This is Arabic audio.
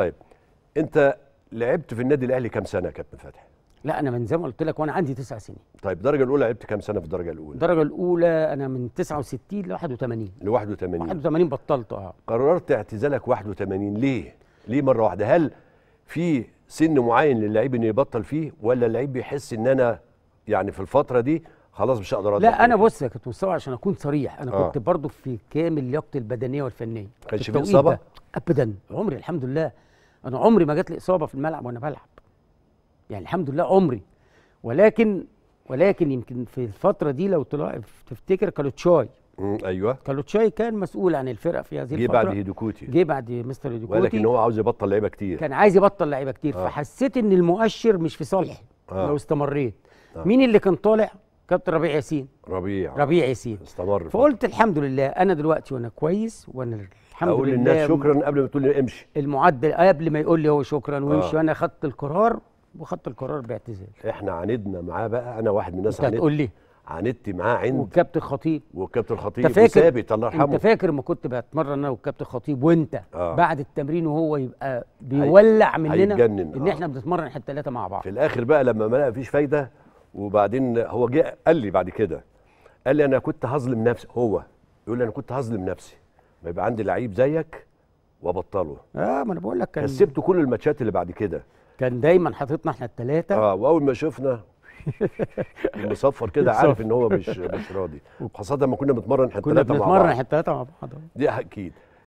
طيب انت لعبت في النادي الاهلي كام سنه يا كابتن فتحي؟ لا انا من زي ما قلت لك وانا عندي تسع سنين طيب الدرجه الاولى لعبت كام سنه في الدرجه الاولى الدرجه الاولى انا من 69 ل 81 ل 81 81 بطلت اه قررت اعتزالك 81 ليه ليه مره واحده هل في سن معين للعيب انه يبطل فيه ولا اللعيب بيحس ان انا يعني في الفتره دي خلاص مش هقدر لا انا بص يا كابتن مصطفى عشان اكون صريح انا آه. كنت برضو في كامل لياقتي البدنيه والفنيه كانش في اصابه ابدا عمري الحمد لله انا عمري ما جات لي اصابه في الملعب وانا بلعب يعني الحمد لله عمري ولكن ولكن يمكن في الفتره دي لو تفتكر كالوتشاي ايوه كالوتشاي كان مسؤول عن الفرقه في هذه الفتره جه بعد هيدوكوتي جه بعد مستر هيدوكوتي ولكن هو عاوز يبطل لعيبه كتير كان عايز يبطل لعيبه كتير آه. فحسيت ان المؤشر مش في صالحي آه. لو استمريت آه. مين اللي كان طالع كابتن ربيع ياسين ربيع ربيع ياسين استمر فقلت الحمد لله انا دلوقتي وانا كويس وانا الحمد اقول لله اقول للناس شكرا قبل ما تقول لي امشي المعدل قبل ما يقول لي هو شكرا ويمشي آه. وانا خدت القرار وخدت القرار باعتزال احنا عاندنا معاه بقى انا واحد من الناس انت هتقول لي عاندت معاه عند والكابتن خطيب والكابتن خطيب وثابت الله يرحمه انت فاكر لما كنت بتمرن انا والكابتن خطيب وانت آه. بعد التمرين وهو يبقى بيولع مننا ان احنا آه. بنتمرن احنا الثلاثه مع بعض في الاخر بقى لما ما فيش فايده وبعدين هو جه قال لي بعد كده قال لي انا كنت هظلم نفسي هو يقول لي انا كنت هظلم نفسي ما يبقى عندي لعيب زيك وابطله اه ما انا بقول لك كان كسبت كل الماتشات اللي بعد كده كان دايما حاططنا احنا الثلاثه اه واول ما شفنا المصفر كده عارف ان هو مش مش راضي خاصه لما كنا بنتمرن احنا الثلاثه مع بعض كنا بنتمرن احنا الثلاثه مع بعض دي اكيد